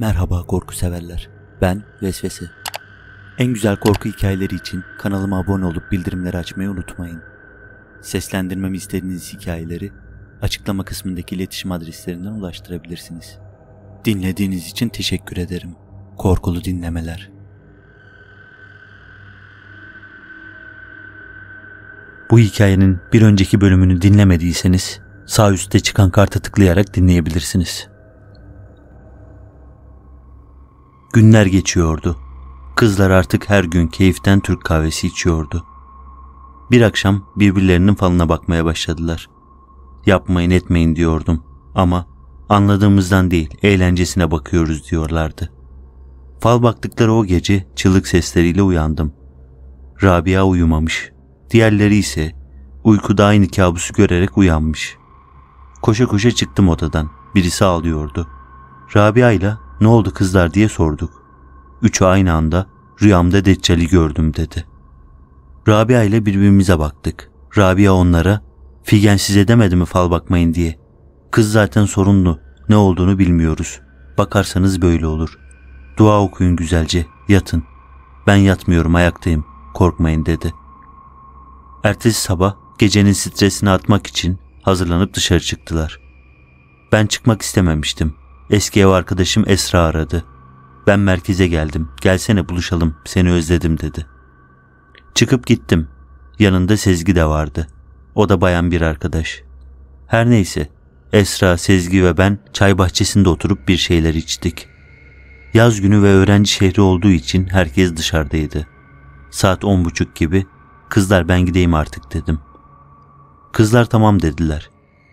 Merhaba korku severler. Ben Vesvese. En güzel korku hikayeleri için kanalıma abone olup bildirimleri açmayı unutmayın. Seslendirmemi istediğiniz hikayeleri açıklama kısmındaki iletişim adreslerinden ulaştırabilirsiniz. Dinlediğiniz için teşekkür ederim. Korkulu dinlemeler. Bu hikayenin bir önceki bölümünü dinlemediyseniz sağ üstte çıkan karta tıklayarak dinleyebilirsiniz. Günler geçiyordu. Kızlar artık her gün keyiften Türk kahvesi içiyordu. Bir akşam birbirlerinin falına bakmaya başladılar. Yapmayın etmeyin diyordum ama anladığımızdan değil eğlencesine bakıyoruz diyorlardı. Fal baktıkları o gece çığlık sesleriyle uyandım. Rabia uyumamış, diğerleri ise uykuda aynı kabusu görerek uyanmış. Koşa koşa çıktım odadan, birisi ağlıyordu. Rabia ile ne oldu kızlar diye sorduk. Üçü aynı anda rüyamda Deccal'i gördüm dedi. Rabia ile birbirimize baktık. Rabia onlara Figen size demedi mi fal bakmayın diye. Kız zaten sorunlu. Ne olduğunu bilmiyoruz. Bakarsanız böyle olur. Dua okuyun güzelce. Yatın. Ben yatmıyorum ayaktayım. Korkmayın dedi. Ertesi sabah gecenin stresini atmak için hazırlanıp dışarı çıktılar. Ben çıkmak istememiştim. Eski ev arkadaşım Esra aradı. Ben merkeze geldim. Gelsene buluşalım. Seni özledim dedi. Çıkıp gittim. Yanında Sezgi de vardı. O da bayan bir arkadaş. Her neyse. Esra, Sezgi ve ben çay bahçesinde oturup bir şeyler içtik. Yaz günü ve öğrenci şehri olduğu için herkes dışarıdaydı. Saat on buçuk gibi kızlar ben gideyim artık dedim. Kızlar tamam dediler.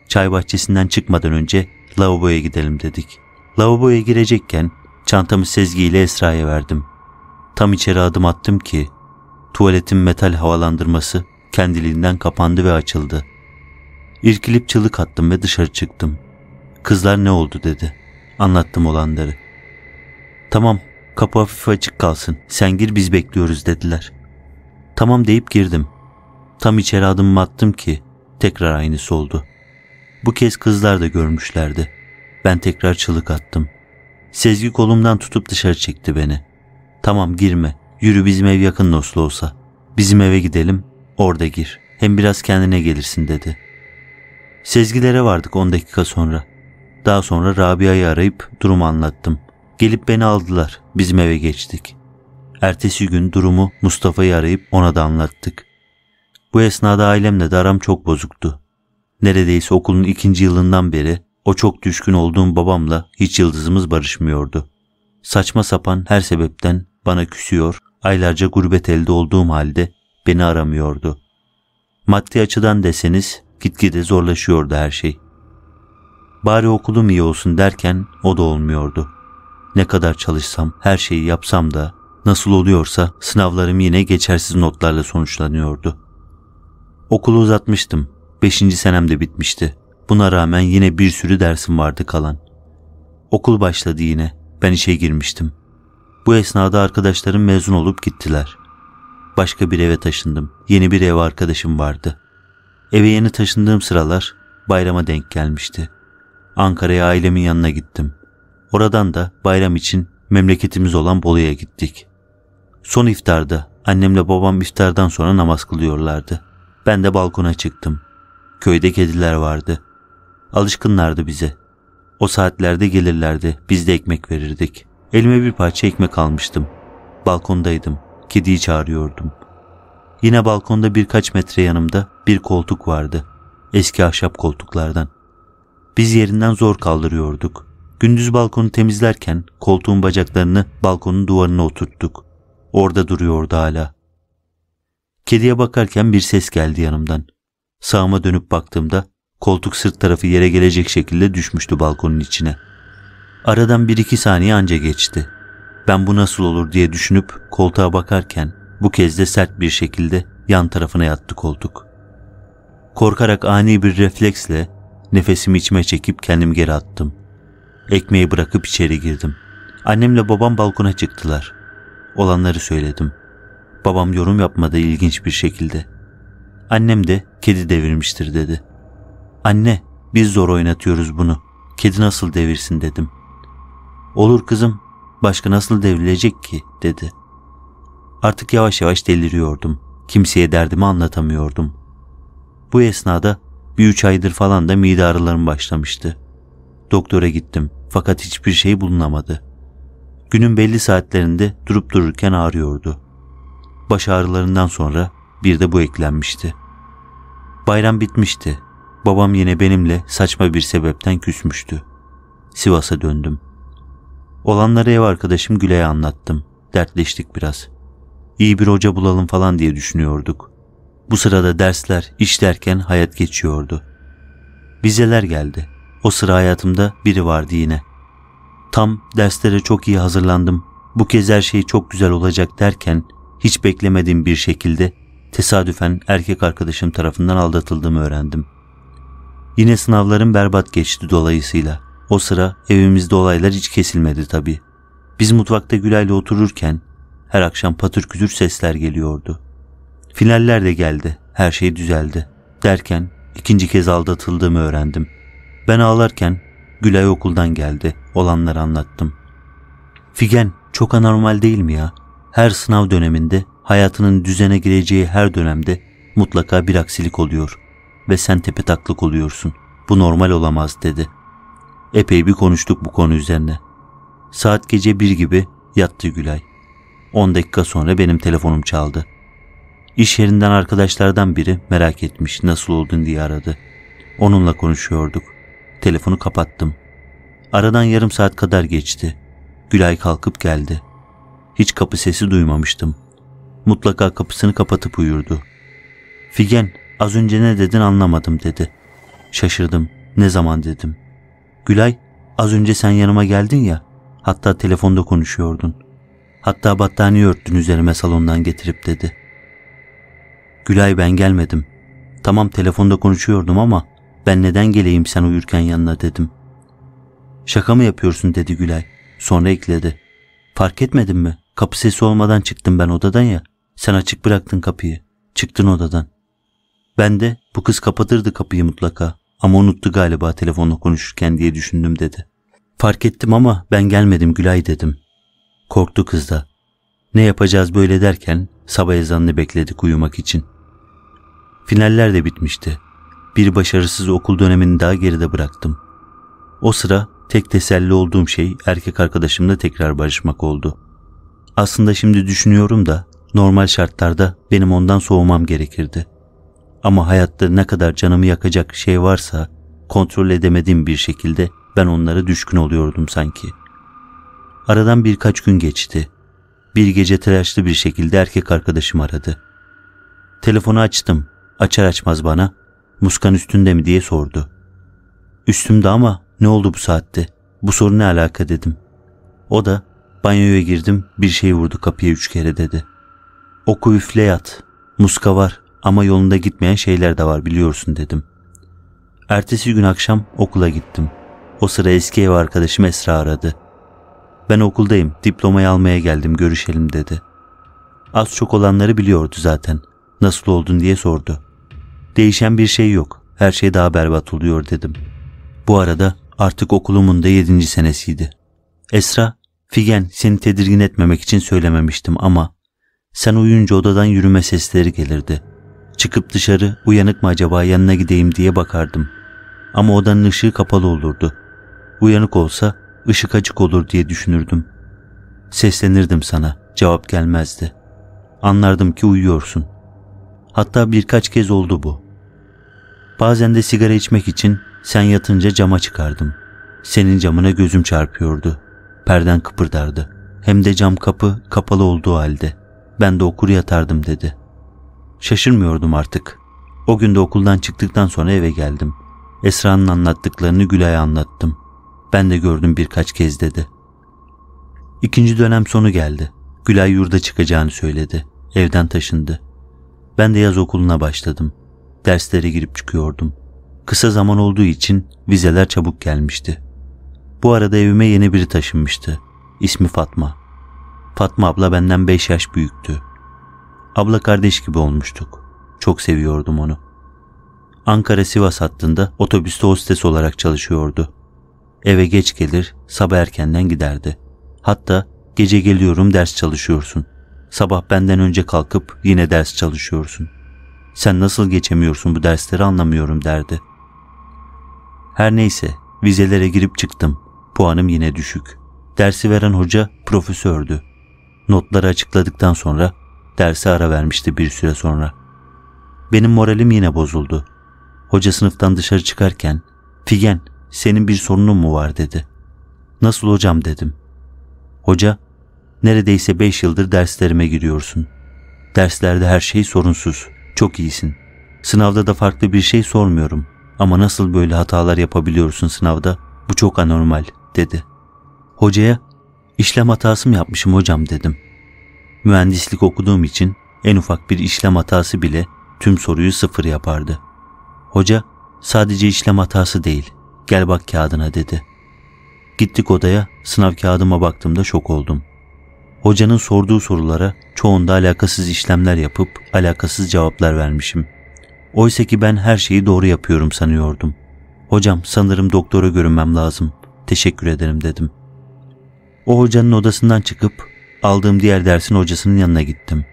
Çay bahçesinden çıkmadan önce lavaboya gidelim dedik.'' Lavaboya girecekken çantamı Sezgi ile Esra'ya verdim. Tam içeri adım attım ki tuvaletin metal havalandırması kendiliğinden kapandı ve açıldı. İrkilip çığlık attım ve dışarı çıktım. Kızlar ne oldu dedi. Anlattım olanları. Tamam kapı hafif açık kalsın. Sen gir biz bekliyoruz dediler. Tamam deyip girdim. Tam içeri adım attım ki tekrar aynısı oldu. Bu kez kızlar da görmüşlerdi. Ben tekrar çığlık attım. Sezgi kolumdan tutup dışarı çekti beni. Tamam girme. Yürü bizim ev yakın nasıl olsa. Bizim eve gidelim. Orada gir. Hem biraz kendine gelirsin dedi. Sezgilere vardık 10 dakika sonra. Daha sonra Rabia'yı arayıp durumu anlattım. Gelip beni aldılar. Bizim eve geçtik. Ertesi gün durumu Mustafa'yı arayıp ona da anlattık. Bu esnada ailemle de aram çok bozuktu. Neredeyse okulun ikinci yılından beri o çok düşkün olduğum babamla hiç yıldızımız barışmıyordu. Saçma sapan her sebepten bana küsüyor, aylarca gurbet elde olduğum halde beni aramıyordu. Maddi açıdan deseniz gitgide zorlaşıyordu her şey. Bari okulum iyi olsun derken o da olmuyordu. Ne kadar çalışsam, her şeyi yapsam da nasıl oluyorsa sınavlarım yine geçersiz notlarla sonuçlanıyordu. Okulu uzatmıştım. Beşinci senem de bitmişti. Buna rağmen yine bir sürü dersim vardı kalan. Okul başladı yine. Ben işe girmiştim. Bu esnada arkadaşlarım mezun olup gittiler. Başka bir eve taşındım. Yeni bir ev arkadaşım vardı. Eve yeni taşındığım sıralar bayrama denk gelmişti. Ankara'ya ailemin yanına gittim. Oradan da bayram için memleketimiz olan Bolu'ya gittik. Son iftarda annemle babam iftardan sonra namaz kılıyorlardı. Ben de balkona çıktım. Köyde kediler vardı. Alışkınlardı bize. O saatlerde gelirlerdi, biz de ekmek verirdik. Elime bir parça ekmek almıştım. Balkondaydım, kediyi çağırıyordum. Yine balkonda birkaç metre yanımda bir koltuk vardı. Eski ahşap koltuklardan. Biz yerinden zor kaldırıyorduk. Gündüz balkonu temizlerken koltuğun bacaklarını balkonun duvarına oturttuk. Orada duruyordu hala. Kediye bakarken bir ses geldi yanımdan. Sağıma dönüp baktığımda Koltuk sırt tarafı yere gelecek şekilde düşmüştü balkonun içine. Aradan bir iki saniye anca geçti. Ben bu nasıl olur diye düşünüp koltuğa bakarken bu kez de sert bir şekilde yan tarafına yattı koltuk. Korkarak ani bir refleksle nefesimi içime çekip kendimi geri attım. Ekmeği bırakıp içeri girdim. Annemle babam balkona çıktılar. Olanları söyledim. Babam yorum yapmadı ilginç bir şekilde. Annem de kedi devirmiştir dedi.'' Anne biz zor oynatıyoruz bunu. Kedi nasıl devirsin dedim. Olur kızım başka nasıl devrilecek ki dedi. Artık yavaş yavaş deliriyordum. Kimseye derdimi anlatamıyordum. Bu esnada bir üç aydır falan da mide ağrılarım başlamıştı. Doktora gittim fakat hiçbir şey bulunamadı. Günün belli saatlerinde durup dururken ağrıyordu. Baş ağrılarından sonra bir de bu eklenmişti. Bayram bitmişti. Babam yine benimle saçma bir sebepten küsmüştü. Sivas'a döndüm. Olanları ev arkadaşım Gülay'a anlattım. Dertleştik biraz. İyi bir hoca bulalım falan diye düşünüyorduk. Bu sırada dersler, iş derken hayat geçiyordu. Vizeler geldi. O sıra hayatımda biri vardı yine. Tam derslere çok iyi hazırlandım. Bu kez her şey çok güzel olacak derken hiç beklemediğim bir şekilde tesadüfen erkek arkadaşım tarafından aldatıldığımı öğrendim.'' Yine sınavların berbat geçti dolayısıyla. O sıra evimizde olaylar hiç kesilmedi tabii. Biz mutfakta Gülay'la otururken her akşam patır küzür sesler geliyordu. Finaller de geldi, her şey düzeldi. Derken ikinci kez aldatıldığımı öğrendim. Ben ağlarken Gülay okuldan geldi, olanları anlattım. Figen çok anormal değil mi ya? Her sınav döneminde hayatının düzene gireceği her dönemde mutlaka bir aksilik oluyor ve sen tepetaklık oluyorsun. Bu normal olamaz dedi. Epey bir konuştuk bu konu üzerine. Saat gece bir gibi yattı Gülay. 10 dakika sonra benim telefonum çaldı. İş yerinden arkadaşlardan biri merak etmiş nasıl oldun diye aradı. Onunla konuşuyorduk. Telefonu kapattım. Aradan yarım saat kadar geçti. Gülay kalkıp geldi. Hiç kapı sesi duymamıştım. Mutlaka kapısını kapatıp uyurdu. Figen Az önce ne dedin anlamadım dedi. Şaşırdım. Ne zaman dedim. Gülay az önce sen yanıma geldin ya. Hatta telefonda konuşuyordun. Hatta battaniye örttün üzerime salondan getirip dedi. Gülay ben gelmedim. Tamam telefonda konuşuyordum ama ben neden geleyim sen uyurken yanına dedim. Şaka mı yapıyorsun dedi Gülay. Sonra ekledi. Fark etmedin mi? Kapı sesi olmadan çıktım ben odadan ya. Sen açık bıraktın kapıyı. Çıktın odadan. Ben de bu kız kapatırdı kapıyı mutlaka ama unuttu galiba telefonla konuşurken diye düşündüm dedi. Fark ettim ama ben gelmedim Gülay dedim. Korktu kız da. Ne yapacağız böyle derken sabah ezanını bekledik uyumak için. Finaller de bitmişti. Bir başarısız okul dönemini daha geride bıraktım. O sıra tek teselli olduğum şey erkek arkadaşımla tekrar barışmak oldu. Aslında şimdi düşünüyorum da normal şartlarda benim ondan soğumam gerekirdi.'' Ama hayatta ne kadar canımı yakacak şey varsa kontrol edemediğim bir şekilde ben onlara düşkün oluyordum sanki. Aradan birkaç gün geçti. Bir gece telaşlı bir şekilde erkek arkadaşım aradı. Telefonu açtım. Açar açmaz bana muskan üstünde mi diye sordu. Üstümde ama ne oldu bu saatte? Bu soru ne alaka dedim. O da banyoya girdim bir şey vurdu kapıya üç kere dedi. Oku üfle yat. Muska var ama yolunda gitmeyen şeyler de var biliyorsun dedim. Ertesi gün akşam okula gittim. O sıra eski ev arkadaşım Esra aradı. Ben okuldayım, diplomayı almaya geldim, görüşelim dedi. Az çok olanları biliyordu zaten. Nasıl oldun diye sordu. Değişen bir şey yok, her şey daha berbat oluyor dedim. Bu arada artık okulumun da 7. senesiydi. Esra, Figen seni tedirgin etmemek için söylememiştim ama sen uyuyunca odadan yürüme sesleri gelirdi.'' Çıkıp dışarı uyanık mı acaba yanına gideyim diye bakardım. Ama odanın ışığı kapalı olurdu. Uyanık olsa ışık açık olur diye düşünürdüm. Seslenirdim sana, cevap gelmezdi. Anlardım ki uyuyorsun. Hatta birkaç kez oldu bu. Bazen de sigara içmek için sen yatınca cama çıkardım. Senin camına gözüm çarpıyordu. Perden kıpırdardı. Hem de cam kapı kapalı olduğu halde. Ben de okur yatardım dedi. Şaşırmıyordum artık. O gün de okuldan çıktıktan sonra eve geldim. Esra'nın anlattıklarını Gülay'a anlattım. Ben de gördüm birkaç kez dedi. İkinci dönem sonu geldi. Gülay yurda çıkacağını söyledi. Evden taşındı. Ben de yaz okuluna başladım. Derslere girip çıkıyordum. Kısa zaman olduğu için vizeler çabuk gelmişti. Bu arada evime yeni biri taşınmıştı. İsmi Fatma. Fatma abla benden 5 yaş büyüktü. Abla kardeş gibi olmuştuk. Çok seviyordum onu. Ankara-Sivas hattında otobüste hostes olarak çalışıyordu. Eve geç gelir, sabah erkenden giderdi. Hatta gece geliyorum ders çalışıyorsun. Sabah benden önce kalkıp yine ders çalışıyorsun. Sen nasıl geçemiyorsun bu dersleri anlamıyorum derdi. Her neyse vizelere girip çıktım. Puanım yine düşük. Dersi veren hoca profesördü. Notları açıkladıktan sonra dersi ara vermişti bir süre sonra. Benim moralim yine bozuldu. Hoca sınıftan dışarı çıkarken Figen senin bir sorunun mu var dedi. Nasıl hocam dedim. Hoca neredeyse beş yıldır derslerime giriyorsun. Derslerde her şey sorunsuz. Çok iyisin. Sınavda da farklı bir şey sormuyorum. Ama nasıl böyle hatalar yapabiliyorsun sınavda? Bu çok anormal dedi. Hocaya işlem hatası mı yapmışım hocam dedim. Mühendislik okuduğum için en ufak bir işlem hatası bile tüm soruyu sıfır yapardı. Hoca sadece işlem hatası değil gel bak kağıdına dedi. Gittik odaya sınav kağıdıma baktığımda şok oldum. Hocanın sorduğu sorulara çoğunda alakasız işlemler yapıp alakasız cevaplar vermişim. Oysa ki ben her şeyi doğru yapıyorum sanıyordum. Hocam sanırım doktora görünmem lazım. Teşekkür ederim dedim. O hocanın odasından çıkıp Aldığım diğer dersin hocasının yanına gittim.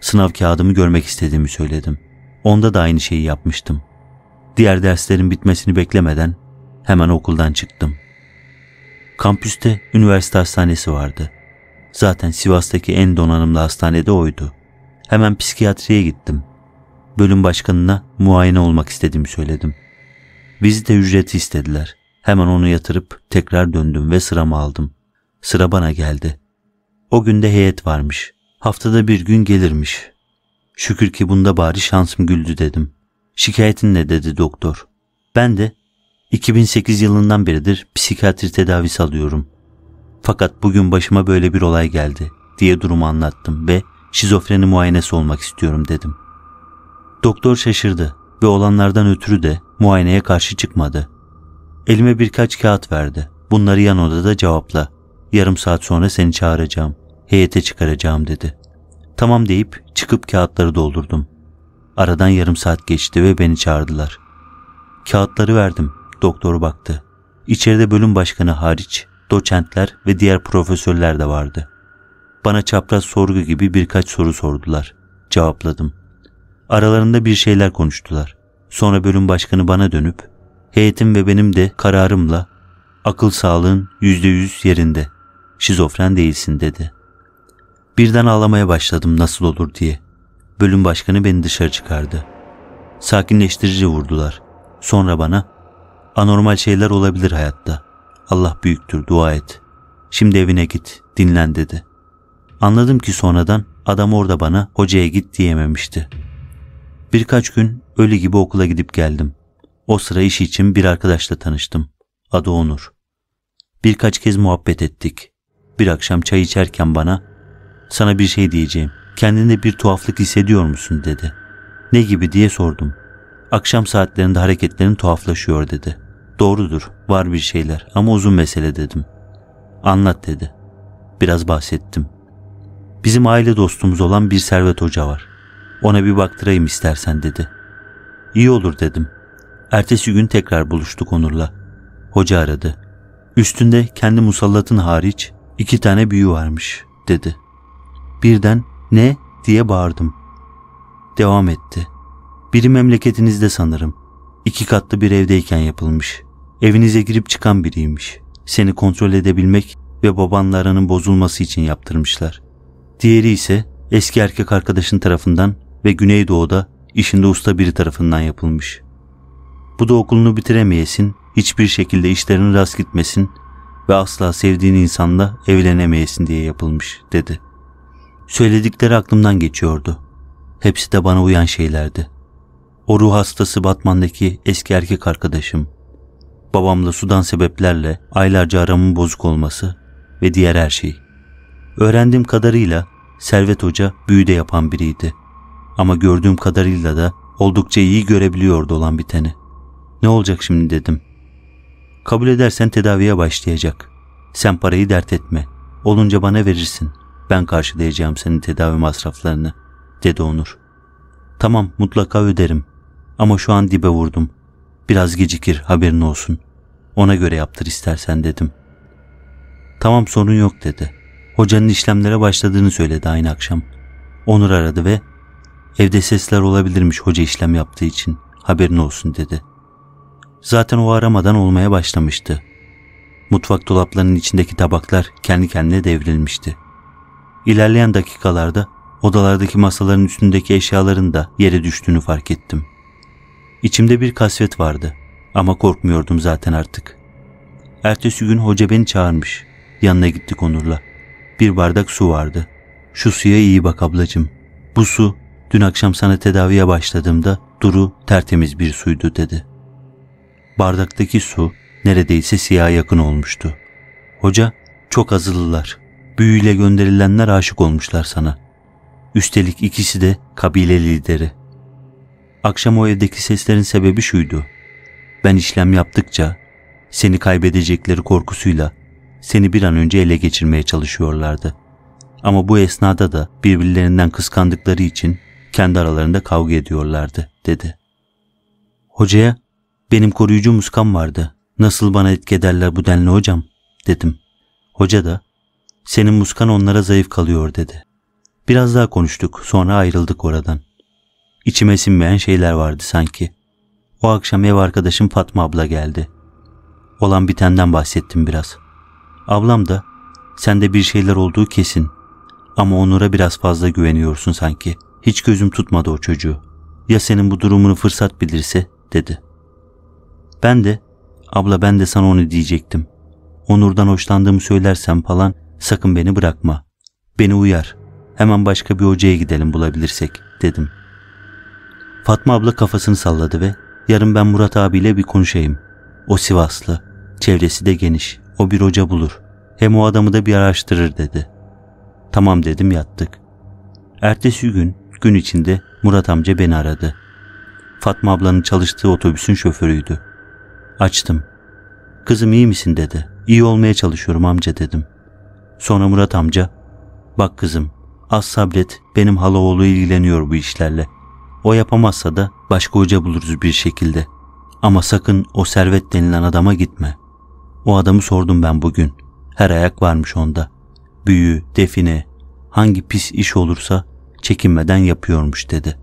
Sınav kağıdımı görmek istediğimi söyledim. Onda da aynı şeyi yapmıştım. Diğer derslerin bitmesini beklemeden hemen okuldan çıktım. Kampüste üniversite hastanesi vardı. Zaten Sivas'taki en donanımlı hastanede oydu. Hemen psikiyatriye gittim. Bölüm başkanına muayene olmak istediğimi söyledim. Vizite ücreti istediler. Hemen onu yatırıp tekrar döndüm ve sıramı aldım. Sıra bana geldi. O günde heyet varmış. Haftada bir gün gelirmiş. Şükür ki bunda bari şansım güldü dedim. Şikayetin ne dedi doktor. Ben de 2008 yılından beridir psikiyatri tedavisi alıyorum. Fakat bugün başıma böyle bir olay geldi diye durumu anlattım ve şizofreni muayenesi olmak istiyorum dedim. Doktor şaşırdı ve olanlardan ötürü de muayeneye karşı çıkmadı. Elime birkaç kağıt verdi. Bunları yan odada cevapla. Yarım saat sonra seni çağıracağım heyete çıkaracağım dedi. Tamam deyip çıkıp kağıtları doldurdum. Aradan yarım saat geçti ve beni çağırdılar. Kağıtları verdim. Doktor baktı. İçeride bölüm başkanı hariç doçentler ve diğer profesörler de vardı. Bana çapraz sorgu gibi birkaç soru sordular. Cevapladım. Aralarında bir şeyler konuştular. Sonra bölüm başkanı bana dönüp heyetim ve benim de kararımla akıl sağlığın yüzde yüz yerinde. Şizofren değilsin dedi.'' Birden ağlamaya başladım nasıl olur diye. Bölüm başkanı beni dışarı çıkardı. Sakinleştirici vurdular. Sonra bana anormal şeyler olabilir hayatta. Allah büyüktür dua et. Şimdi evine git dinlen dedi. Anladım ki sonradan adam orada bana hocaya git diyememişti. Birkaç gün ölü gibi okula gidip geldim. O sıra iş için bir arkadaşla tanıştım. Adı Onur. Birkaç kez muhabbet ettik. Bir akşam çay içerken bana sana bir şey diyeceğim. Kendinde bir tuhaflık hissediyor musun dedi. Ne gibi diye sordum. Akşam saatlerinde hareketlerin tuhaflaşıyor dedi. Doğrudur, var bir şeyler ama uzun mesele dedim. Anlat dedi. Biraz bahsettim. Bizim aile dostumuz olan bir Servet Hoca var. Ona bir baktırayım istersen dedi. İyi olur dedim. Ertesi gün tekrar buluştuk Onur'la. Hoca aradı. Üstünde kendi musallatın hariç iki tane büyü varmış dedi. Birden ne diye bağırdım. Devam etti. Biri memleketinizde sanırım. İki katlı bir evdeyken yapılmış. Evinize girip çıkan biriymiş. Seni kontrol edebilmek ve babanla bozulması için yaptırmışlar. Diğeri ise eski erkek arkadaşın tarafından ve Güneydoğu'da işinde usta biri tarafından yapılmış. Bu da okulunu bitiremeyesin, hiçbir şekilde işlerin rast gitmesin ve asla sevdiğin insanla evlenemeyesin diye yapılmış dedi.'' Söyledikleri aklımdan geçiyordu. Hepsi de bana uyan şeylerdi. O ruh hastası Batman'daki eski erkek arkadaşım, babamla sudan sebeplerle aylarca aramın bozuk olması ve diğer her şey. Öğrendiğim kadarıyla Servet Hoca büyüde yapan biriydi. Ama gördüğüm kadarıyla da oldukça iyi görebiliyordu olan biteni. Ne olacak şimdi dedim. Kabul edersen tedaviye başlayacak. Sen parayı dert etme. Olunca bana verirsin. Ben karşılayacağım senin tedavi masraflarını, dedi Onur. Tamam mutlaka öderim ama şu an dibe vurdum. Biraz gecikir haberin olsun. Ona göre yaptır istersen dedim. Tamam sorun yok dedi. Hocanın işlemlere başladığını söyledi aynı akşam. Onur aradı ve evde sesler olabilirmiş hoca işlem yaptığı için haberin olsun dedi. Zaten o aramadan olmaya başlamıştı. Mutfak dolaplarının içindeki tabaklar kendi kendine devrilmişti. İlerleyen dakikalarda odalardaki masaların üstündeki eşyaların da yere düştüğünü fark ettim. İçimde bir kasvet vardı ama korkmuyordum zaten artık. Ertesi gün hoca beni çağırmış. Yanına gittik Onur'la. Bir bardak su vardı. Şu suya iyi bak ablacım. Bu su dün akşam sana tedaviye başladığımda duru tertemiz bir suydu dedi. Bardaktaki su neredeyse siyah yakın olmuştu. Hoca çok azılılar büyüyle gönderilenler aşık olmuşlar sana. Üstelik ikisi de kabile lideri. Akşam o evdeki seslerin sebebi şuydu. Ben işlem yaptıkça seni kaybedecekleri korkusuyla seni bir an önce ele geçirmeye çalışıyorlardı. Ama bu esnada da birbirlerinden kıskandıkları için kendi aralarında kavga ediyorlardı, dedi. Hocaya, benim koruyucu muskam vardı. Nasıl bana etkederler bu denli hocam, dedim. Hoca da, senin muskan onlara zayıf kalıyor dedi. Biraz daha konuştuk sonra ayrıldık oradan. İçime sinmeyen şeyler vardı sanki. O akşam ev arkadaşım Fatma abla geldi. Olan bitenden bahsettim biraz. Ablam da sende bir şeyler olduğu kesin ama Onur'a biraz fazla güveniyorsun sanki. Hiç gözüm tutmadı o çocuğu. Ya senin bu durumunu fırsat bilirse dedi. Ben de abla ben de sana onu diyecektim. Onur'dan hoşlandığımı söylersem falan Sakın beni bırakma. Beni uyar. Hemen başka bir hocaya gidelim bulabilirsek dedim. Fatma abla kafasını salladı ve yarın ben Murat abiyle bir konuşayım. O Sivaslı. Çevresi de geniş. O bir hoca bulur. Hem o adamı da bir araştırır dedi. Tamam dedim yattık. Ertesi gün gün içinde Murat amca beni aradı. Fatma ablanın çalıştığı otobüsün şoförüydü. Açtım. Kızım iyi misin dedi. İyi olmaya çalışıyorum amca dedim. Sonra Murat amca, bak kızım az sabret benim halaoğlu ilgileniyor bu işlerle. O yapamazsa da başka hoca buluruz bir şekilde. Ama sakın o servet denilen adama gitme. O adamı sordum ben bugün. Her ayak varmış onda. Büyü, define, hangi pis iş olursa çekinmeden yapıyormuş dedi.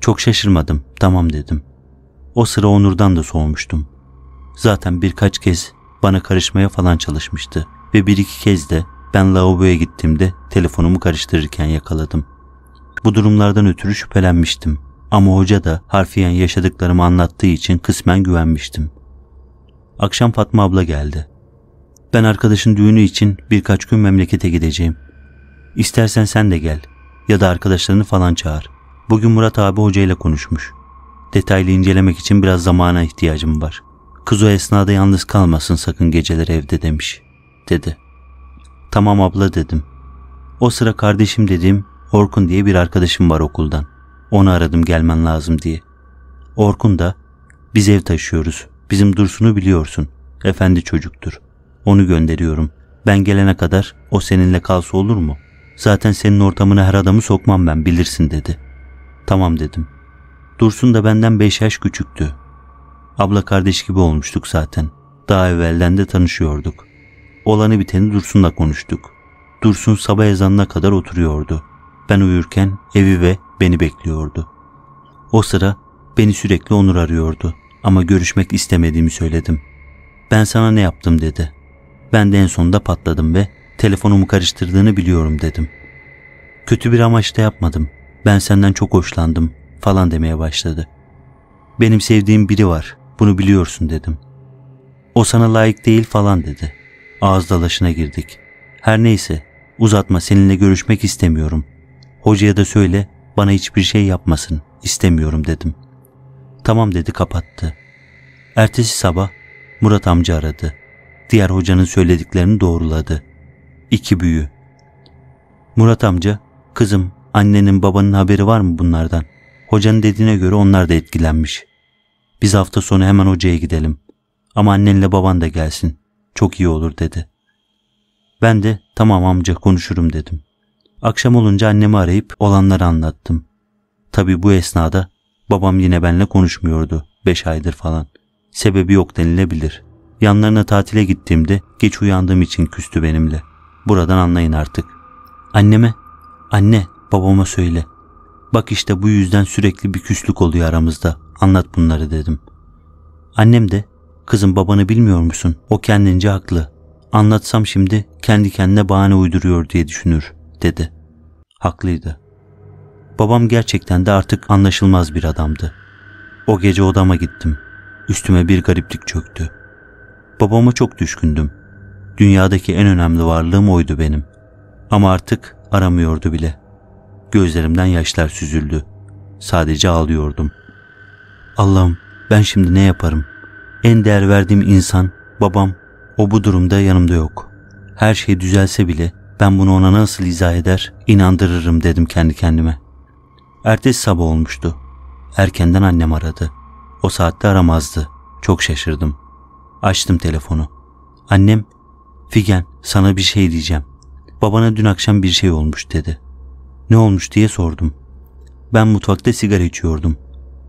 Çok şaşırmadım, tamam dedim. O sıra Onur'dan da soğumuştum. Zaten birkaç kez bana karışmaya falan çalışmıştı ve bir iki kez de ben lavaboya gittiğimde telefonumu karıştırırken yakaladım. Bu durumlardan ötürü şüphelenmiştim ama hoca da harfiyen yaşadıklarımı anlattığı için kısmen güvenmiştim. Akşam Fatma abla geldi. Ben arkadaşın düğünü için birkaç gün memlekete gideceğim. İstersen sen de gel ya da arkadaşlarını falan çağır. Bugün Murat abi hocayla konuşmuş. Detaylı incelemek için biraz zamana ihtiyacım var. Kız o esnada yalnız kalmasın sakın geceler evde demiş.'' dedi. Tamam abla dedim. O sıra kardeşim dediğim Orkun diye bir arkadaşım var okuldan. Onu aradım gelmen lazım diye. Orkun da biz ev taşıyoruz. Bizim Dursun'u biliyorsun. Efendi çocuktur. Onu gönderiyorum. Ben gelene kadar o seninle kalsa olur mu? Zaten senin ortamına her adamı sokmam ben bilirsin dedi. Tamam dedim. Dursun da benden beş yaş küçüktü. Abla kardeş gibi olmuştuk zaten. Daha evvelden de tanışıyorduk. Olanı biteni Dursun'la konuştuk. Dursun sabah ezanına kadar oturuyordu. Ben uyurken evi ve beni bekliyordu. O sıra beni sürekli Onur arıyordu ama görüşmek istemediğimi söyledim. Ben sana ne yaptım dedi. Ben de en sonunda patladım ve telefonumu karıştırdığını biliyorum dedim. Kötü bir amaçla yapmadım. Ben senden çok hoşlandım falan demeye başladı. Benim sevdiğim biri var. Bunu biliyorsun dedim. O sana layık değil falan dedi ağız dalaşına girdik. Her neyse uzatma seninle görüşmek istemiyorum. Hocaya da söyle bana hiçbir şey yapmasın istemiyorum dedim. Tamam dedi kapattı. Ertesi sabah Murat amca aradı. Diğer hocanın söylediklerini doğruladı. İki büyü. Murat amca, kızım annenin babanın haberi var mı bunlardan? Hocanın dediğine göre onlar da etkilenmiş. Biz hafta sonu hemen hocaya gidelim. Ama annenle baban da gelsin. Çok iyi olur dedi. Ben de tamam amca konuşurum dedim. Akşam olunca annemi arayıp olanları anlattım. Tabii bu esnada babam yine benimle konuşmuyordu. Beş aydır falan. Sebebi yok denilebilir. Yanlarına tatile gittiğimde geç uyandığım için küstü benimle. Buradan anlayın artık. Anneme, anne babama söyle. Bak işte bu yüzden sürekli bir küslük oluyor aramızda. Anlat bunları dedim. Annem de Kızın babanı bilmiyor musun? O kendince haklı. Anlatsam şimdi kendi kendine bahane uyduruyor diye düşünür dedi. Haklıydı. Babam gerçekten de artık anlaşılmaz bir adamdı. O gece odama gittim. Üstüme bir gariplik çöktü. Babama çok düşkündüm. Dünyadaki en önemli varlığım oydu benim. Ama artık aramıyordu bile. Gözlerimden yaşlar süzüldü. Sadece ağlıyordum. Allah'ım ben şimdi ne yaparım? En değer verdiğim insan, babam, o bu durumda yanımda yok. Her şey düzelse bile ben bunu ona nasıl izah eder, inandırırım dedim kendi kendime. Ertesi sabah olmuştu. Erkenden annem aradı. O saatte aramazdı. Çok şaşırdım. Açtım telefonu. Annem, Figen sana bir şey diyeceğim. Babana dün akşam bir şey olmuş dedi. Ne olmuş diye sordum. Ben mutfakta sigara içiyordum.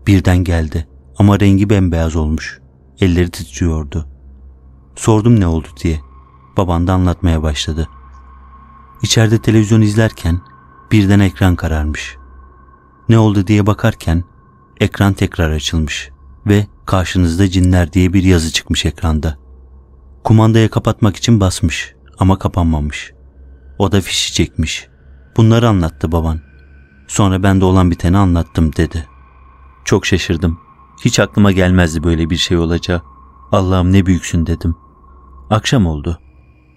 Birden geldi ama rengi bembeyaz olmuş. Elleri titriyordu. Sordum ne oldu diye. Baban da anlatmaya başladı. İçeride televizyon izlerken birden ekran kararmış. Ne oldu diye bakarken ekran tekrar açılmış ve karşınızda cinler diye bir yazı çıkmış ekranda. Kumandaya kapatmak için basmış ama kapanmamış. O da fişi çekmiş. Bunları anlattı baban. Sonra ben de olan biteni anlattım dedi. Çok şaşırdım. Hiç aklıma gelmezdi böyle bir şey olacağı. Allah'ım ne büyüksün dedim. Akşam oldu.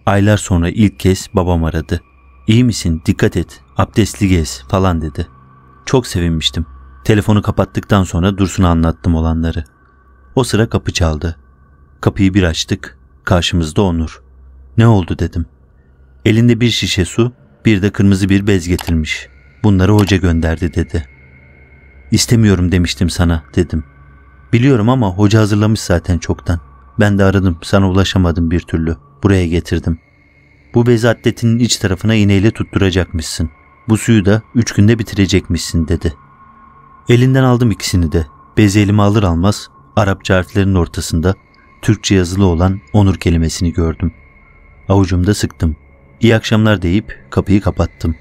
Aylar sonra ilk kez babam aradı. İyi misin? Dikkat et. Abdestli gez falan dedi. Çok sevinmiştim. Telefonu kapattıktan sonra Dursun'a anlattım olanları. O sıra kapı çaldı. Kapıyı bir açtık. Karşımızda Onur. Ne oldu dedim. Elinde bir şişe su, bir de kırmızı bir bez getirmiş. Bunları hoca gönderdi dedi. İstemiyorum demiştim sana dedim. Biliyorum ama hoca hazırlamış zaten çoktan. Ben de aradım sana ulaşamadım bir türlü. Buraya getirdim. Bu bez atletinin iç tarafına iğneyle tutturacakmışsın. Bu suyu da üç günde bitirecekmişsin dedi. Elinden aldım ikisini de. Bezi elime alır almaz Arapça harflerin ortasında Türkçe yazılı olan onur kelimesini gördüm. Avucumda sıktım. İyi akşamlar deyip kapıyı kapattım.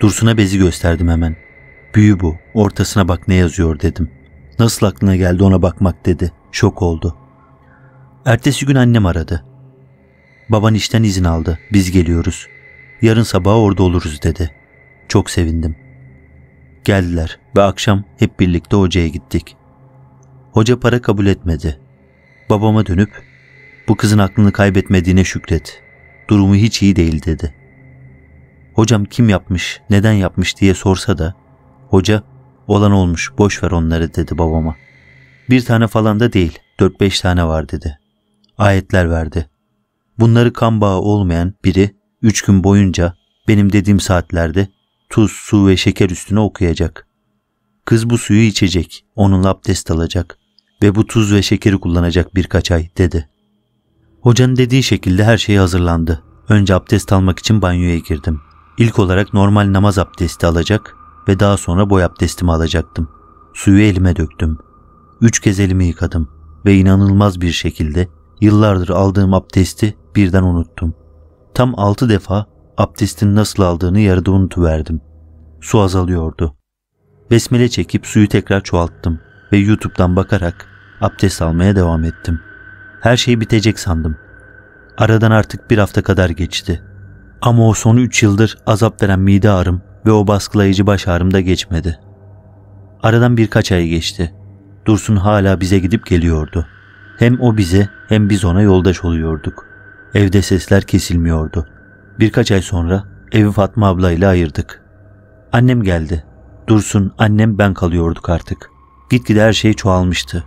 Dursun'a bezi gösterdim hemen. Büyü bu, ortasına bak ne yazıyor dedim.'' Nasıl aklına geldi ona bakmak dedi. Şok oldu. Ertesi gün annem aradı. Baban işten izin aldı. Biz geliyoruz. Yarın sabah orada oluruz dedi. Çok sevindim. Geldiler ve akşam hep birlikte hocaya gittik. Hoca para kabul etmedi. Babama dönüp bu kızın aklını kaybetmediğine şükret. Durumu hiç iyi değil dedi. Hocam kim yapmış, neden yapmış diye sorsa da hoca Olan olmuş boş ver onları dedi babama. Bir tane falan da değil dört beş tane var dedi. Ayetler verdi. Bunları kan bağı olmayan biri üç gün boyunca benim dediğim saatlerde tuz, su ve şeker üstüne okuyacak. Kız bu suyu içecek, onunla abdest alacak ve bu tuz ve şekeri kullanacak birkaç ay dedi. Hocanın dediği şekilde her şey hazırlandı. Önce abdest almak için banyoya girdim. İlk olarak normal namaz abdesti alacak ve daha sonra boy abdestimi alacaktım. Suyu elime döktüm. Üç kez elimi yıkadım ve inanılmaz bir şekilde yıllardır aldığım abdesti birden unuttum. Tam altı defa abdestin nasıl aldığını yarıda unutuverdim. Su azalıyordu. Besmele çekip suyu tekrar çoğalttım ve YouTube'dan bakarak abdest almaya devam ettim. Her şey bitecek sandım. Aradan artık bir hafta kadar geçti. Ama o son üç yıldır azap veren mide ağrım ve o baskılayıcı baş ağrım da geçmedi. Aradan birkaç ay geçti. Dursun hala bize gidip geliyordu. Hem o bize hem biz ona yoldaş oluyorduk. Evde sesler kesilmiyordu. Birkaç ay sonra evi Fatma ablayla ayırdık. Annem geldi. Dursun, annem ben kalıyorduk artık. Gitgide her şey çoğalmıştı.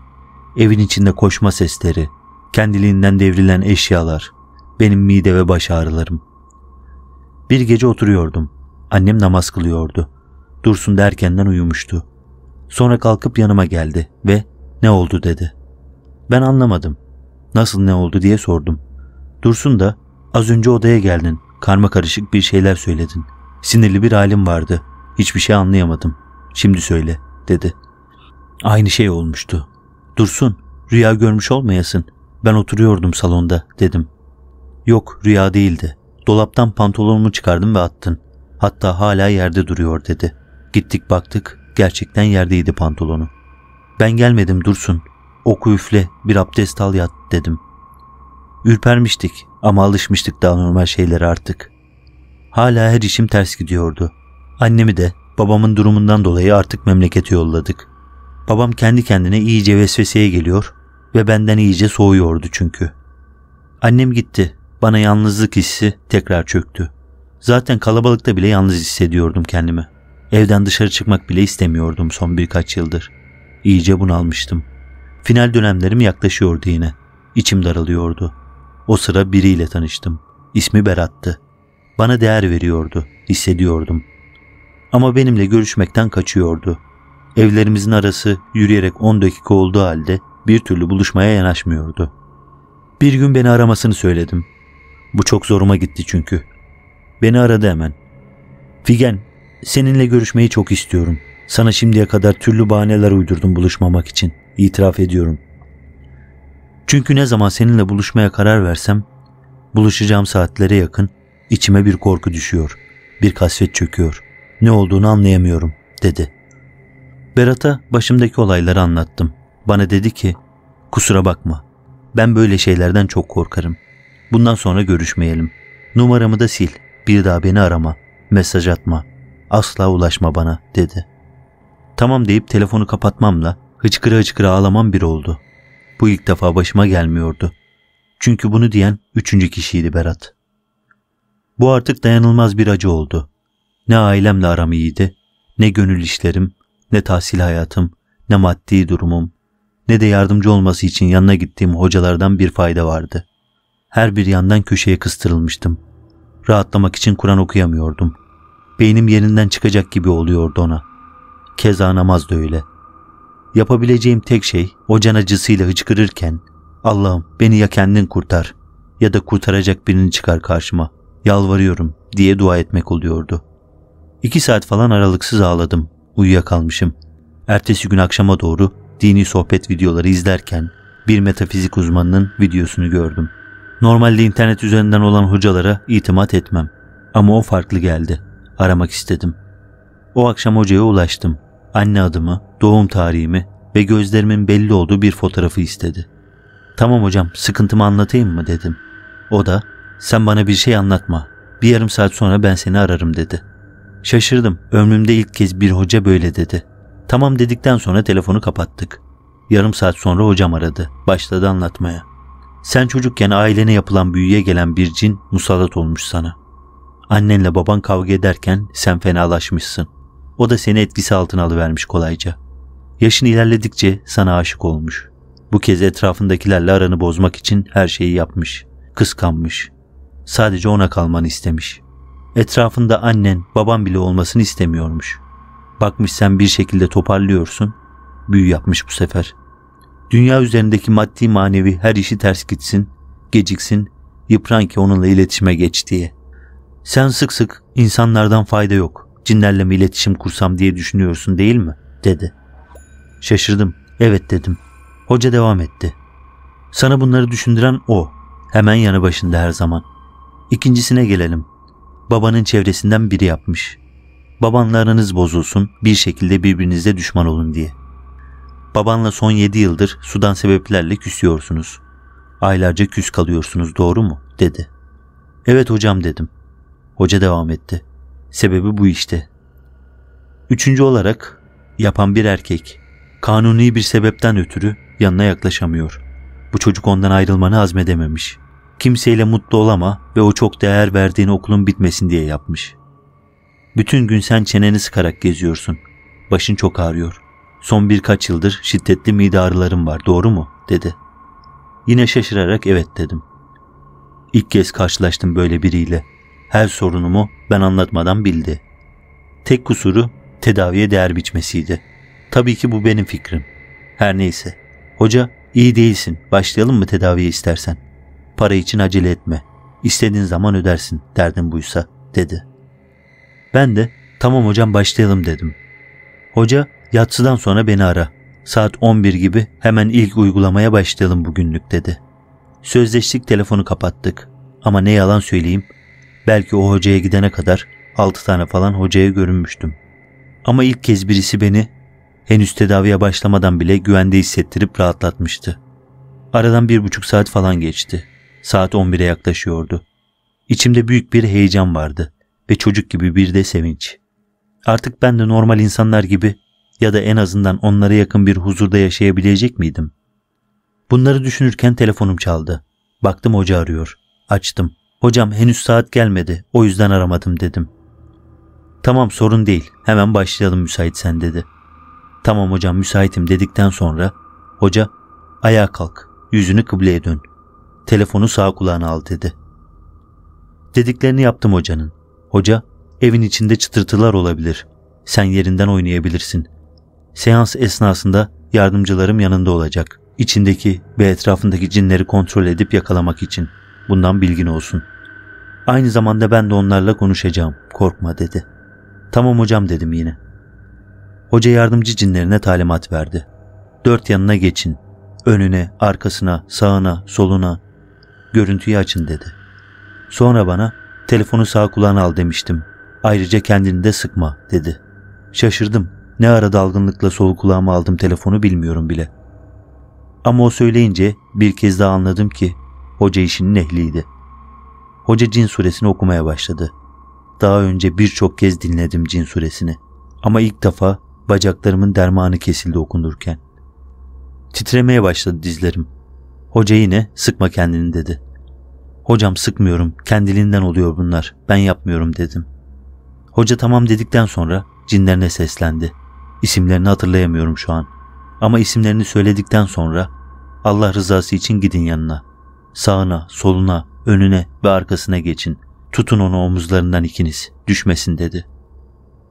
Evin içinde koşma sesleri, kendiliğinden devrilen eşyalar, benim mide ve baş ağrılarım. Bir gece oturuyordum. Annem namaz kılıyordu. Dursun da erkenden uyumuştu. Sonra kalkıp yanıma geldi ve ne oldu dedi. Ben anlamadım. Nasıl ne oldu diye sordum. Dursun da az önce odaya geldin. Karma karışık bir şeyler söyledin. Sinirli bir halim vardı. Hiçbir şey anlayamadım. Şimdi söyle dedi. Aynı şey olmuştu. Dursun rüya görmüş olmayasın. Ben oturuyordum salonda dedim. Yok rüya değildi. Dolaptan pantolonumu çıkardım ve attın. Hatta hala yerde duruyor dedi. Gittik baktık gerçekten yerdeydi pantolonu. Ben gelmedim dursun. Oku üfle bir abdest al yat dedim. Ürpermiştik ama alışmıştık daha normal şeylere artık. Hala her işim ters gidiyordu. Annemi de babamın durumundan dolayı artık memlekete yolladık. Babam kendi kendine iyice vesveseye geliyor ve benden iyice soğuyordu çünkü. Annem gitti. Bana yalnızlık hissi tekrar çöktü. Zaten kalabalıkta bile yalnız hissediyordum kendimi. Evden dışarı çıkmak bile istemiyordum son birkaç yıldır. İyice bunalmıştım. Final dönemlerim yaklaşıyordu yine. İçim daralıyordu. O sıra biriyle tanıştım. İsmi Berat'tı. Bana değer veriyordu, hissediyordum. Ama benimle görüşmekten kaçıyordu. Evlerimizin arası yürüyerek 10 dakika olduğu halde bir türlü buluşmaya yanaşmıyordu. Bir gün beni aramasını söyledim. Bu çok zoruma gitti çünkü. Beni aradı hemen. Figen, seninle görüşmeyi çok istiyorum. Sana şimdiye kadar türlü bahaneler uydurdum buluşmamak için. İtiraf ediyorum. Çünkü ne zaman seninle buluşmaya karar versem, buluşacağım saatlere yakın içime bir korku düşüyor. Bir kasvet çöküyor. Ne olduğunu anlayamıyorum, dedi. Berat'a başımdaki olayları anlattım. Bana dedi ki, kusura bakma. Ben böyle şeylerden çok korkarım. Bundan sonra görüşmeyelim. Numaramı da sil. Bir daha beni arama, mesaj atma, asla ulaşma bana dedi. Tamam deyip telefonu kapatmamla hıçkıra hıçkıra ağlamam bir oldu. Bu ilk defa başıma gelmiyordu. Çünkü bunu diyen üçüncü kişiydi Berat. Bu artık dayanılmaz bir acı oldu. Ne ailemle aram iyiydi, ne gönül işlerim, ne tahsil hayatım, ne maddi durumum, ne de yardımcı olması için yanına gittiğim hocalardan bir fayda vardı. Her bir yandan köşeye kıstırılmıştım. Rahatlamak için Kur'an okuyamıyordum. Beynim yerinden çıkacak gibi oluyordu ona. Keza namaz da öyle. Yapabileceğim tek şey o can acısıyla hıçkırırken Allah'ım beni ya kendin kurtar ya da kurtaracak birini çıkar karşıma. Yalvarıyorum diye dua etmek oluyordu. İki saat falan aralıksız ağladım. Uyuyakalmışım. Ertesi gün akşama doğru dini sohbet videoları izlerken bir metafizik uzmanının videosunu gördüm. Normalde internet üzerinden olan hocalara itimat etmem. Ama o farklı geldi. Aramak istedim. O akşam hocaya ulaştım. Anne adımı, doğum tarihimi ve gözlerimin belli olduğu bir fotoğrafı istedi. Tamam hocam sıkıntımı anlatayım mı dedim. O da sen bana bir şey anlatma. Bir yarım saat sonra ben seni ararım dedi. Şaşırdım. Ömrümde ilk kez bir hoca böyle dedi. Tamam dedikten sonra telefonu kapattık. Yarım saat sonra hocam aradı. Başladı anlatmaya.'' Sen çocukken ailene yapılan büyüye gelen bir cin musallat olmuş sana. Annenle baban kavga ederken sen fenalaşmışsın. O da seni etkisi altına alıvermiş kolayca. Yaşın ilerledikçe sana aşık olmuş. Bu kez etrafındakilerle aranı bozmak için her şeyi yapmış. Kıskanmış. Sadece ona kalmanı istemiş. Etrafında annen, baban bile olmasını istemiyormuş. Bakmış sen bir şekilde toparlıyorsun. Büyü yapmış bu sefer.'' Dünya üzerindeki maddi manevi her işi ters gitsin, geciksin, yıpran ki onunla iletişime geç diye. Sen sık sık insanlardan fayda yok, cinlerle mi iletişim kursam diye düşünüyorsun değil mi? dedi. Şaşırdım, evet dedim. Hoca devam etti. Sana bunları düşündüren o. Hemen yanı başında her zaman. İkincisine gelelim. Babanın çevresinden biri yapmış. Babanlarınız bozulsun, bir şekilde birbirinize düşman olun diye.'' Babanla son 7 yıldır sudan sebeplerle küsüyorsunuz. Aylarca küs kalıyorsunuz doğru mu? dedi. Evet hocam dedim. Hoca devam etti. Sebebi bu işte. Üçüncü olarak yapan bir erkek kanuni bir sebepten ötürü yanına yaklaşamıyor. Bu çocuk ondan ayrılmanı azmedememiş. Kimseyle mutlu olama ve o çok değer verdiğini okulun bitmesin diye yapmış. Bütün gün sen çeneni sıkarak geziyorsun. Başın çok ağrıyor. Son birkaç yıldır şiddetli mide ağrılarım var doğru mu? dedi. Yine şaşırarak evet dedim. İlk kez karşılaştım böyle biriyle. Her sorunumu ben anlatmadan bildi. Tek kusuru tedaviye değer biçmesiydi. Tabii ki bu benim fikrim. Her neyse. Hoca iyi değilsin. Başlayalım mı tedaviye istersen? Para için acele etme. İstediğin zaman ödersin derdin buysa dedi. Ben de tamam hocam başlayalım dedim. Hoca Yatsıdan sonra beni ara. Saat 11 gibi hemen ilk uygulamaya başlayalım bugünlük dedi. Sözleştik telefonu kapattık. Ama ne yalan söyleyeyim. Belki o hocaya gidene kadar 6 tane falan hocaya görünmüştüm. Ama ilk kez birisi beni henüz tedaviye başlamadan bile güvende hissettirip rahatlatmıştı. Aradan bir buçuk saat falan geçti. Saat 11'e yaklaşıyordu. İçimde büyük bir heyecan vardı ve çocuk gibi bir de sevinç. Artık ben de normal insanlar gibi ya da en azından onlara yakın bir huzurda yaşayabilecek miydim? Bunları düşünürken telefonum çaldı. Baktım hoca arıyor. Açtım. Hocam henüz saat gelmedi o yüzden aramadım dedim. Tamam sorun değil hemen başlayalım müsaitsen dedi. Tamam hocam müsaitim dedikten sonra hoca ayağa kalk yüzünü kıbleye dön. Telefonu sağ kulağına al dedi. Dediklerini yaptım hocanın. Hoca evin içinde çıtırtılar olabilir. Sen yerinden oynayabilirsin. Seans esnasında yardımcılarım yanında olacak. İçindeki ve etrafındaki cinleri kontrol edip yakalamak için. Bundan bilgin olsun. Aynı zamanda ben de onlarla konuşacağım. Korkma dedi. Tamam hocam dedim yine. Hoca yardımcı cinlerine talimat verdi. Dört yanına geçin. Önüne, arkasına, sağına, soluna. Görüntüyü açın dedi. Sonra bana telefonu sağ kulağına al demiştim. Ayrıca kendini de sıkma dedi. Şaşırdım. Ne ara dalgınlıkla sol kulağıma aldım telefonu bilmiyorum bile. Ama o söyleyince bir kez daha anladım ki hoca işinin ehliydi. Hoca cin suresini okumaya başladı. Daha önce birçok kez dinledim cin suresini. Ama ilk defa bacaklarımın dermanı kesildi okundurken Titremeye başladı dizlerim. Hoca yine sıkma kendini dedi. Hocam sıkmıyorum, kendiliğinden oluyor bunlar, ben yapmıyorum dedim. Hoca tamam dedikten sonra cinlerine seslendi. İsimlerini hatırlayamıyorum şu an. Ama isimlerini söyledikten sonra Allah rızası için gidin yanına. Sağına, soluna, önüne ve arkasına geçin. Tutun onu omuzlarından ikiniz. Düşmesin dedi.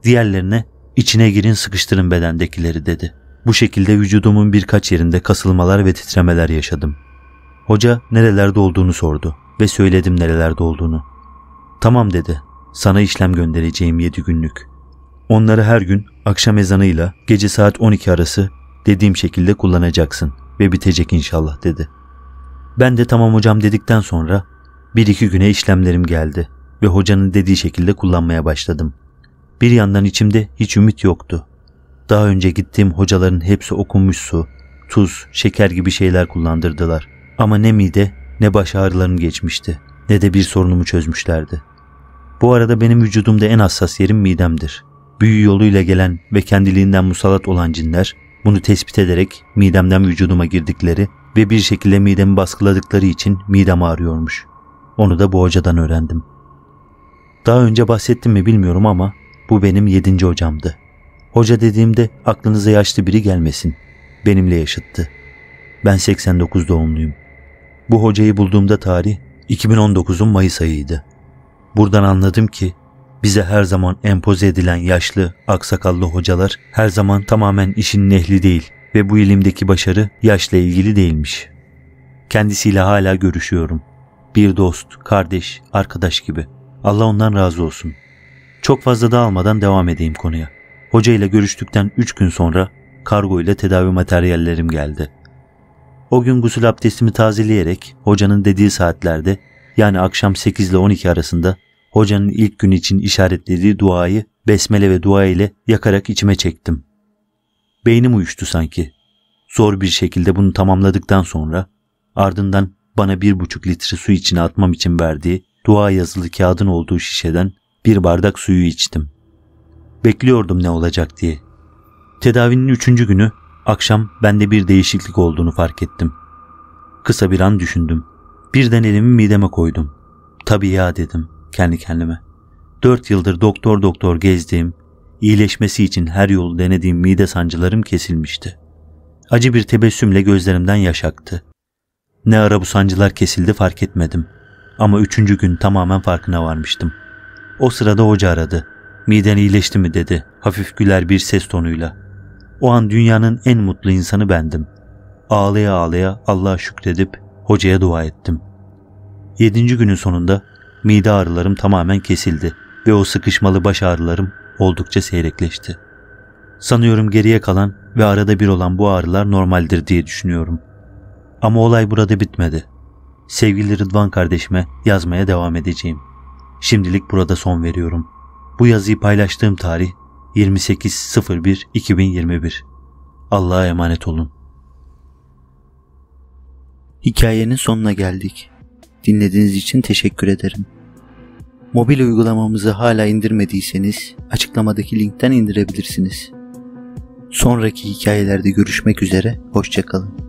Diğerlerine içine girin sıkıştırın bedendekileri dedi. Bu şekilde vücudumun birkaç yerinde kasılmalar ve titremeler yaşadım. Hoca nerelerde olduğunu sordu ve söyledim nerelerde olduğunu. Tamam dedi. Sana işlem göndereceğim yedi günlük. Onları her gün akşam ezanıyla gece saat 12 arası dediğim şekilde kullanacaksın ve bitecek inşallah dedi. Ben de tamam hocam dedikten sonra bir iki güne işlemlerim geldi ve hocanın dediği şekilde kullanmaya başladım. Bir yandan içimde hiç ümit yoktu. Daha önce gittiğim hocaların hepsi okunmuş su, tuz, şeker gibi şeyler kullandırdılar. Ama ne mide ne baş ağrılarım geçmişti ne de bir sorunumu çözmüşlerdi. Bu arada benim vücudumda en hassas yerim midemdir büyü yoluyla gelen ve kendiliğinden musallat olan cinler bunu tespit ederek midemden vücuduma girdikleri ve bir şekilde midemi baskıladıkları için midem ağrıyormuş. Onu da bu hocadan öğrendim. Daha önce bahsettim mi bilmiyorum ama bu benim yedinci hocamdı. Hoca dediğimde aklınıza yaşlı biri gelmesin. Benimle yaşıttı. Ben 89 doğumluyum. Bu hocayı bulduğumda tarih 2019'un Mayıs ayıydı. Buradan anladım ki bize her zaman empoze edilen yaşlı, aksakallı hocalar her zaman tamamen işin nehli değil ve bu ilimdeki başarı yaşla ilgili değilmiş. Kendisiyle hala görüşüyorum. Bir dost, kardeş, arkadaş gibi. Allah ondan razı olsun. Çok fazla dağılmadan devam edeyim konuya. Hoca ile görüştükten 3 gün sonra kargo ile tedavi materyallerim geldi. O gün gusül abdestimi tazeleyerek hocanın dediği saatlerde yani akşam 8 ile 12 arasında hocanın ilk gün için işaretlediği duayı besmele ve dua ile yakarak içime çektim. Beynim uyuştu sanki. Zor bir şekilde bunu tamamladıktan sonra ardından bana bir buçuk litre su içine atmam için verdiği dua yazılı kağıdın olduğu şişeden bir bardak suyu içtim. Bekliyordum ne olacak diye. Tedavinin üçüncü günü akşam bende bir değişiklik olduğunu fark ettim. Kısa bir an düşündüm. Birden elimi mideme koydum. Tabii ya dedim kendi kendime. Dört yıldır doktor doktor gezdiğim, iyileşmesi için her yolu denediğim mide sancılarım kesilmişti. Acı bir tebessümle gözlerimden yaş aktı. Ne ara bu sancılar kesildi fark etmedim. Ama üçüncü gün tamamen farkına varmıştım. O sırada hoca aradı. Miden iyileşti mi dedi hafif güler bir ses tonuyla. O an dünyanın en mutlu insanı bendim. Ağlaya ağlaya Allah'a şükredip hocaya dua ettim. Yedinci günün sonunda mide ağrılarım tamamen kesildi ve o sıkışmalı baş ağrılarım oldukça seyrekleşti. Sanıyorum geriye kalan ve arada bir olan bu ağrılar normaldir diye düşünüyorum. Ama olay burada bitmedi. Sevgili Rıdvan kardeşime yazmaya devam edeceğim. Şimdilik burada son veriyorum. Bu yazıyı paylaştığım tarih 28.01.2021. Allah'a emanet olun. Hikayenin sonuna geldik. Dinlediğiniz için teşekkür ederim. Mobil uygulamamızı hala indirmediyseniz açıklamadaki linkten indirebilirsiniz. Sonraki hikayelerde görüşmek üzere, hoşçakalın.